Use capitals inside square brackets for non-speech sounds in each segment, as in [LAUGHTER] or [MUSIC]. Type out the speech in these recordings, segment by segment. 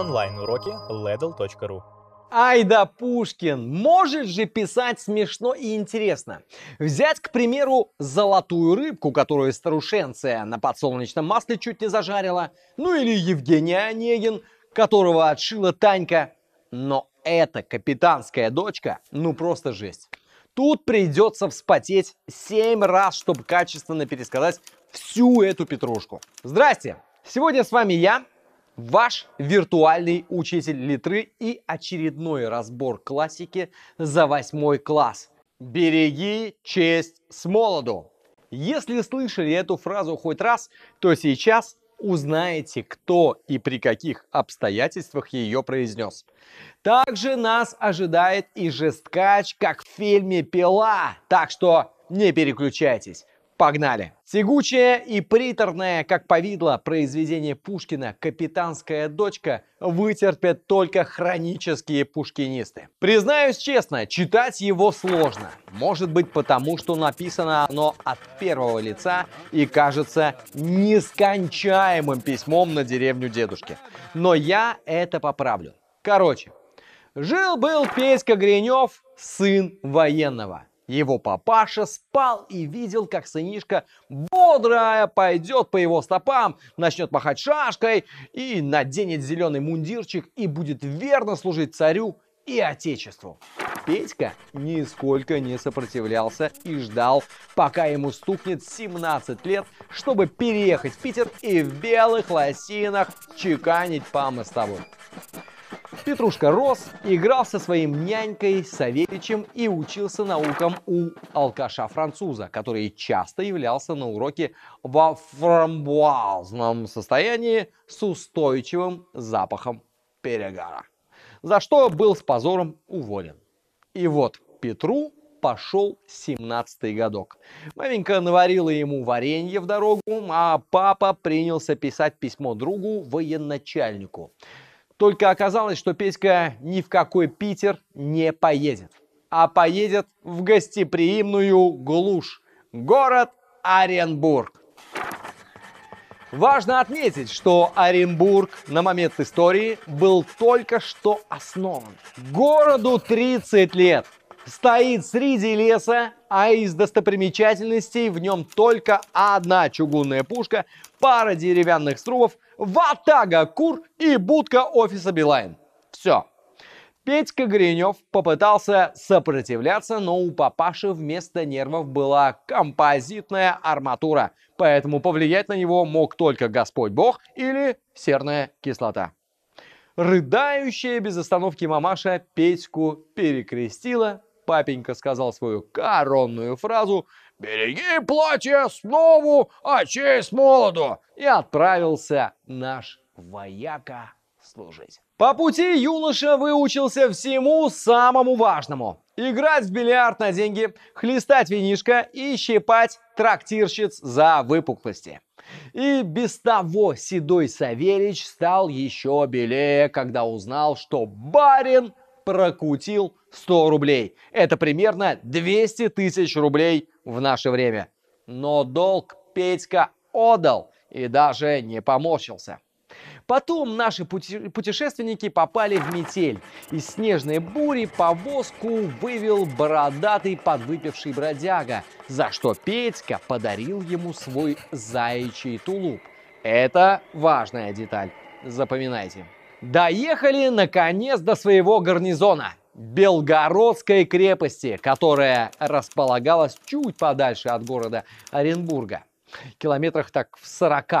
Онлайн-уроки ledl.ru Айда Пушкин, может же писать смешно и интересно. Взять, к примеру, золотую рыбку, которую старушенция на подсолнечном масле чуть не зажарила, ну или Евгения Онегин, которого отшила Танька. Но эта капитанская дочка, ну просто жесть. Тут придется вспотеть 7 раз, чтобы качественно пересказать всю эту петрушку. Здрасте! Сегодня с вами я, Ваш виртуальный учитель литры и очередной разбор классики за восьмой класс. Береги честь с молоду. Если слышали эту фразу хоть раз, то сейчас узнаете, кто и при каких обстоятельствах ее произнес. Также нас ожидает и жесткач, как в фильме «Пила», так что не переключайтесь. Погнали! Тягучее и приторное, как повидло, произведение Пушкина «Капитанская дочка» вытерпят только хронические пушкинисты. Признаюсь честно, читать его сложно. Может быть потому, что написано оно от первого лица и кажется нескончаемым письмом на деревню дедушки. Но я это поправлю. Короче, жил-был Петька Гринев, сын военного. Его папаша спал и видел, как сынишка бодрая пойдет по его стопам, начнет махать шашкой и наденет зеленый мундирчик и будет верно служить царю и отечеству. Петька нисколько не сопротивлялся и ждал, пока ему стукнет 17 лет, чтобы переехать в Питер и в белых лосинах чеканить по мостовой. Петрушка рос, играл со своим нянькой Савельичем и учился наукам у алкаша-француза, который часто являлся на уроке во фрамбуазном состоянии с устойчивым запахом перегара, за что был с позором уволен. И вот Петру пошел 17-й годок. Маменька наварила ему варенье в дорогу, а папа принялся писать письмо другу военачальнику. Только оказалось, что Петька ни в какой Питер не поедет, а поедет в гостеприимную глушь, город Оренбург. Важно отметить, что Оренбург на момент истории был только что основан. Городу 30 лет – Стоит среди леса, а из достопримечательностей в нем только одна чугунная пушка, пара деревянных струбов, ватага кур и будка офиса Билайн. Все. Петька Гринев попытался сопротивляться, но у папаши вместо нервов была композитная арматура, поэтому повлиять на него мог только Господь Бог или серная кислота. Рыдающая без остановки мамаша Петьку перекрестила, папенька сказал свою коронную фразу «Береги платье снова, а честь молоду!» и отправился наш вояка служить. По пути юноша выучился всему самому важному. Играть в бильярд на деньги, хлестать винишко и щипать трактирщиц за выпуклости. И без того Седой Савельич стал еще белее, когда узнал, что барин прокутил 100 рублей. Это примерно 200 тысяч рублей в наше время. Но долг Петька отдал и даже не поморщился. Потом наши пути- путешественники попали в метель. Из снежной бури повозку вывел бородатый подвыпивший бродяга, за что Петька подарил ему свой заячий тулуп. Это важная деталь. Запоминайте. Доехали, наконец, до своего гарнизона. Белгородской крепости, которая располагалась чуть подальше от города Оренбурга, километрах так в 40.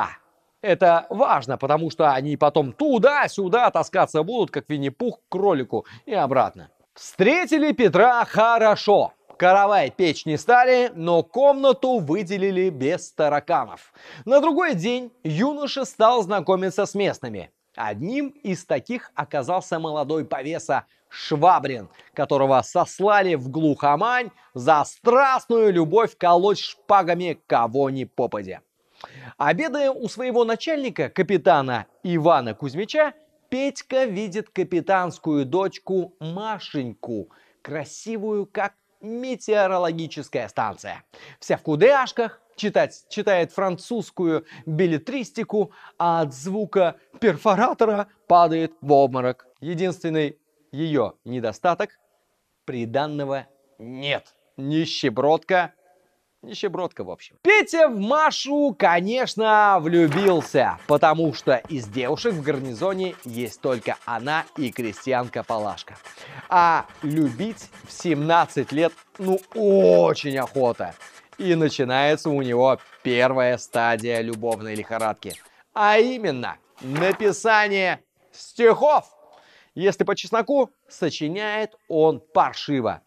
Это важно, потому что они потом туда-сюда таскаться будут, как Винни-Пух к кролику и обратно. Встретили Петра хорошо. Каравай печь не стали, но комнату выделили без тараканов. На другой день юноша стал знакомиться с местными. Одним из таких оказался молодой повеса Швабрин, которого сослали в глухомань за страстную любовь колоть шпагами кого ни попадя. Обедая у своего начальника, капитана Ивана Кузьмича, Петька видит капитанскую дочку Машеньку, красивую как метеорологическая станция. Вся в кудряшках, читать, читает французскую билетристику, а от звука перфоратора падает в обморок. Единственный ее недостаток, приданного нет. Нищебродка. Нищебродка, в общем. Петя в Машу, конечно, влюбился, потому что из девушек в гарнизоне есть только она и крестьянка Палашка. А любить в 17 лет, ну, очень охота. И начинается у него первая стадия любовной лихорадки. А именно, написание стихов. Если по чесноку, сочиняет он паршиво.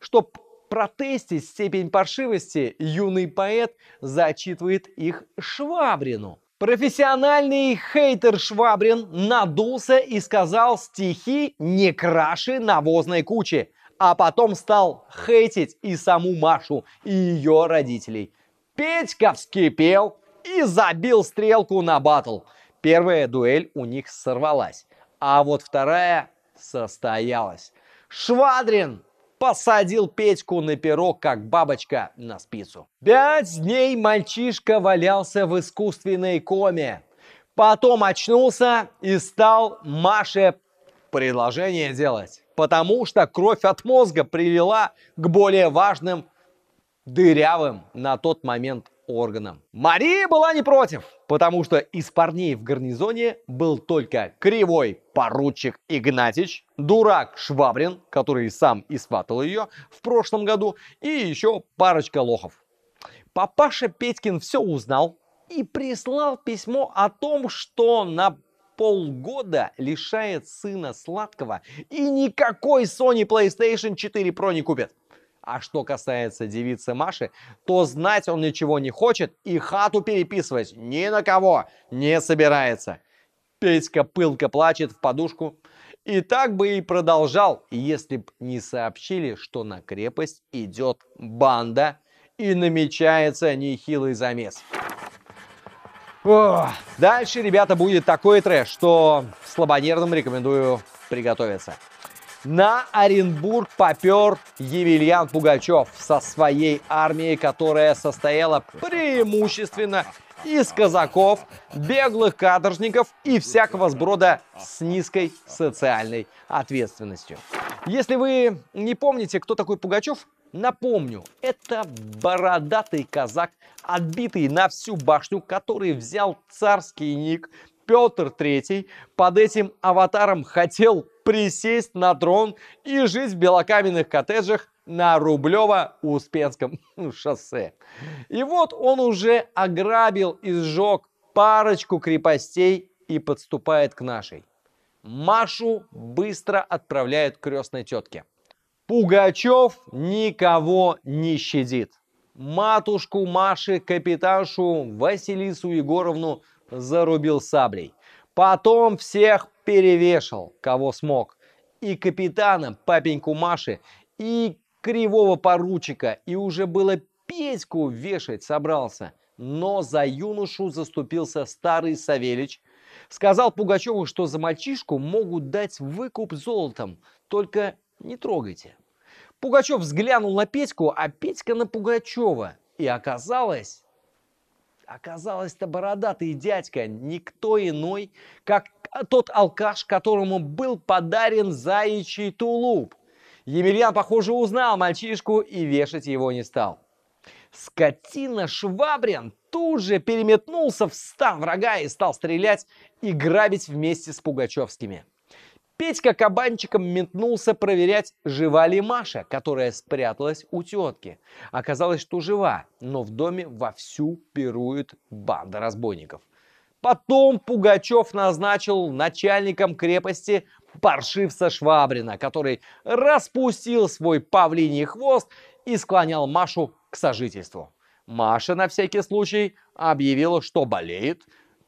Чтобы протестить степень паршивости, юный поэт зачитывает их Швабрину. Профессиональный хейтер Швабрин надулся и сказал стихи не краши навозной кучи, а потом стал хейтить и саму Машу, и ее родителей. Петька вскипел и забил стрелку на батл. Первая дуэль у них сорвалась. А вот вторая состоялась. Швадрин посадил Петьку на пирог, как бабочка на спицу. Пять дней мальчишка валялся в искусственной коме. Потом очнулся и стал Маше предложение делать, потому что кровь от мозга привела к более важным дырявым на тот момент органа. Мария была не против, потому что из парней в гарнизоне был только кривой поручик Игнатич, дурак Швабрин, который сам и сватал ее в прошлом году, и еще парочка лохов. Папаша Петькин все узнал и прислал письмо о том, что на полгода лишает сына сладкого и никакой Sony PlayStation 4 Pro не купит. А что касается девицы Маши, то знать он ничего не хочет и хату переписывать ни на кого не собирается. Петька пылко плачет в подушку. И так бы и продолжал, если б не сообщили, что на крепость идет банда и намечается нехилый замес. О, дальше, ребята, будет такой трэш, что слабонервным рекомендую приготовиться. На Оренбург попер Евельян Пугачев со своей армией, которая состояла преимущественно из казаков, беглых каторжников и всякого сброда с низкой социальной ответственностью. Если вы не помните, кто такой Пугачев, Напомню, это бородатый казак, отбитый на всю башню, который взял царский ник Петр III. Под этим аватаром хотел присесть на трон и жить в белокаменных коттеджах на Рублево-Успенском [LAUGHS] шоссе. И вот он уже ограбил и сжег парочку крепостей и подступает к нашей. Машу быстро отправляют крестной тетке. Пугачев никого не щадит. Матушку Маши, капитаншу Василису Егоровну зарубил саблей. Потом всех перевешал, кого смог. И капитана, папеньку Маши, и кривого поручика, и уже было Петьку вешать собрался. Но за юношу заступился старый Савельич, Сказал Пугачеву, что за мальчишку могут дать выкуп золотом, только не трогайте. Пугачев взглянул на Петьку, а Петька на Пугачева. И оказалось, Оказалось-то бородатый дядька никто иной, как тот алкаш, которому был подарен заячий тулуп. Емельян, похоже, узнал мальчишку и вешать его не стал. Скотина Швабрин тут же переметнулся в стан врага и стал стрелять и грабить вместе с пугачевскими. Петька кабанчиком метнулся проверять, жива ли Маша, которая спряталась у тетки. Оказалось, что жива, но в доме вовсю пирует банда разбойников. Потом Пугачев назначил начальником крепости паршивца Швабрина, который распустил свой павлиний хвост и склонял Машу к сожительству. Маша на всякий случай объявила, что болеет,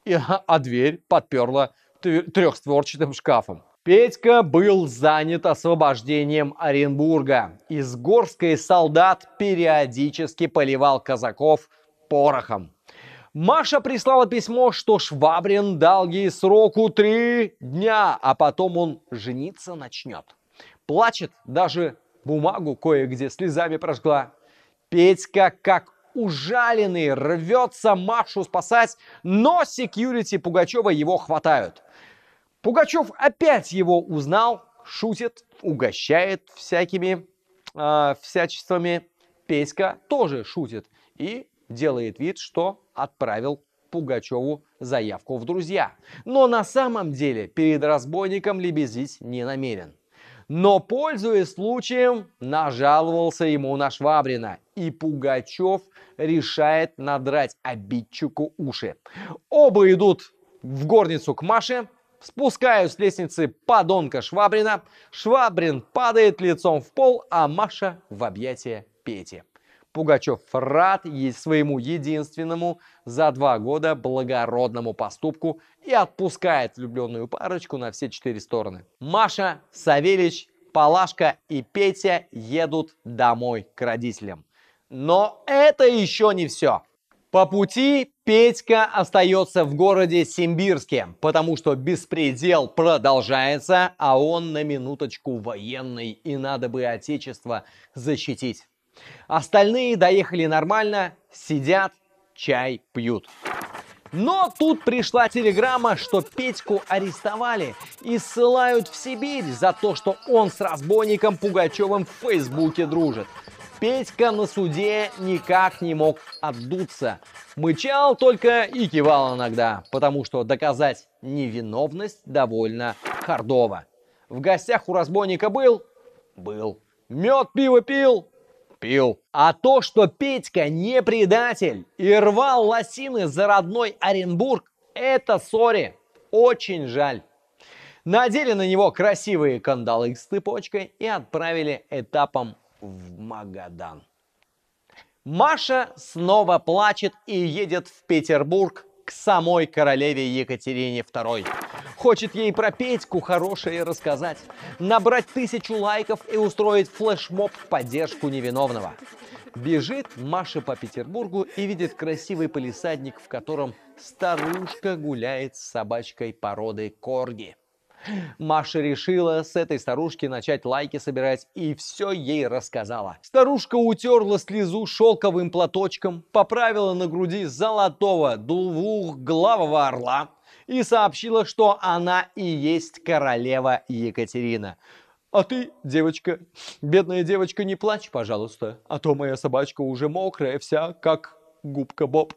а дверь подперла трехстворчатым шкафом. Петька был занят освобождением Оренбурга. Изгорский солдат периодически поливал казаков порохом. Маша прислала письмо, что Швабрин дал ей сроку три дня, а потом он жениться начнет. Плачет, даже бумагу кое-где слезами прожгла. Петька, как ужаленный, рвется Машу спасать, но секьюрити Пугачева его хватают. Пугачев опять его узнал, шутит, угощает всякими э, всячествами. Песька тоже шутит и делает вид, что отправил Пугачеву заявку в друзья. Но на самом деле перед разбойником лебезить не намерен. Но, пользуясь случаем, нажаловался ему на Швабрина, и Пугачев решает надрать обидчику уши. Оба идут в горницу к Маше, Спускают с лестницы подонка Швабрина. Швабрин падает лицом в пол, а Маша в объятия Пети. Пугачев рад своему единственному за два года благородному поступку и отпускает влюбленную парочку на все четыре стороны. Маша, Савельич, Палашка и Петя едут домой к родителям. Но это еще не все. По пути Петька остается в городе Симбирске, потому что беспредел продолжается, а он на минуточку военный, и надо бы отечество защитить. Остальные доехали нормально, сидят, чай пьют. Но тут пришла телеграмма, что Петьку арестовали и ссылают в Сибирь за то, что он с разбойником Пугачевым в Фейсбуке дружит – Петька на суде никак не мог отдуться. Мычал только и кивал иногда, потому что доказать невиновность довольно хардово. В гостях у разбойника был? Был. Мед, пиво пил? Пил. А то, что Петька не предатель и рвал лосины за родной Оренбург, это сори. Очень жаль. Надели на него красивые кандалы с цепочкой и отправили этапом в Магадан. Маша снова плачет и едет в Петербург к самой королеве Екатерине II. Хочет ей про Петьку хорошее рассказать, набрать тысячу лайков и устроить флешмоб в поддержку невиновного. Бежит Маша по Петербургу и видит красивый полисадник, в котором старушка гуляет с собачкой породы корги. Маша решила с этой старушки начать лайки собирать и все ей рассказала. Старушка утерла слезу шелковым платочком, поправила на груди золотого двухглавого орла и сообщила, что она и есть королева Екатерина. А ты, девочка, бедная девочка, не плачь, пожалуйста, а то моя собачка уже мокрая вся, как губка Боб.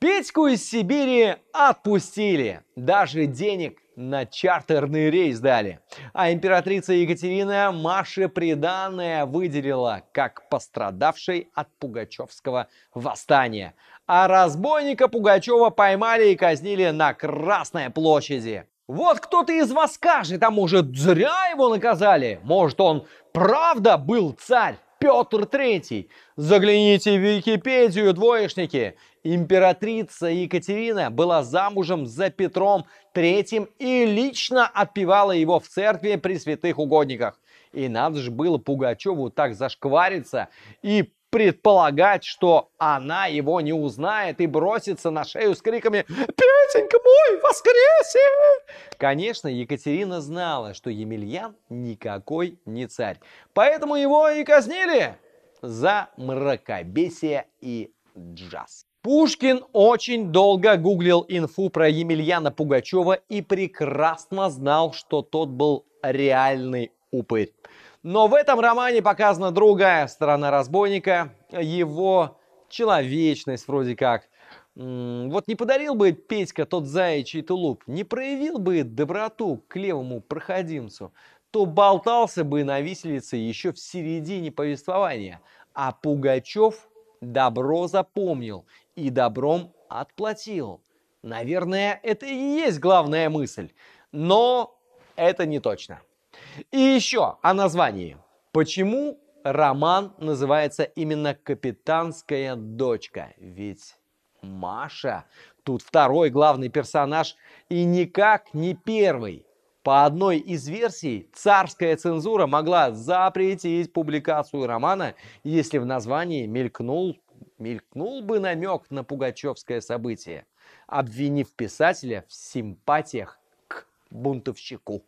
Петьку из Сибири отпустили. Даже денег на чартерный рейс дали. А императрица Екатерина Маше приданное выделила как пострадавшей от пугачевского восстания. А разбойника Пугачева поймали и казнили на Красной площади. Вот кто-то из вас скажет, а может зря его наказали? Может он правда был царь? Петр Третий. Загляните в Википедию, двоечники. Императрица Екатерина была замужем за Петром III и лично отпевала его в церкви при святых угодниках. И надо же было Пугачеву так зашквариться и предполагать, что она его не узнает и бросится на шею с криками «Петенька мой, воскресе!». Конечно, Екатерина знала, что Емельян никакой не царь, поэтому его и казнили за мракобесие и джаз. Пушкин очень долго гуглил инфу про Емельяна Пугачева и прекрасно знал, что тот был реальный упырь. Но в этом романе показана другая сторона разбойника, его человечность вроде как. Вот не подарил бы Петька тот заячий тулуп, не проявил бы доброту к левому проходимцу, то болтался бы на виселице еще в середине повествования. А Пугачев добро запомнил и добром отплатил. Наверное, это и есть главная мысль, но это не точно. И еще о названии. Почему роман называется именно «Капитанская дочка»? Ведь Маша тут второй главный персонаж и никак не первый. По одной из версий, царская цензура могла запретить публикацию романа, если в названии мелькнул мелькнул бы намек на пугачевское событие, обвинив писателя в симпатиях к бунтовщику.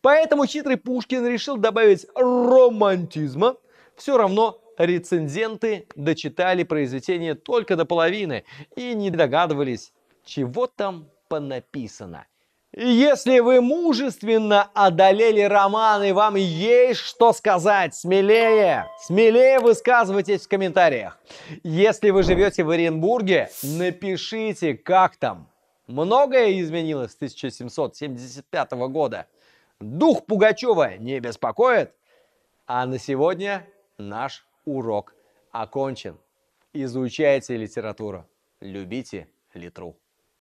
Поэтому хитрый Пушкин решил добавить романтизма. Все равно рецензенты дочитали произведение только до половины и не догадывались, чего там понаписано – если вы мужественно одолели роман и вам есть что сказать, смелее, смелее высказывайтесь в комментариях. Если вы живете в Оренбурге, напишите, как там. Многое изменилось с 1775 года. Дух Пугачева не беспокоит. А на сегодня наш урок окончен. Изучайте литературу, любите литру.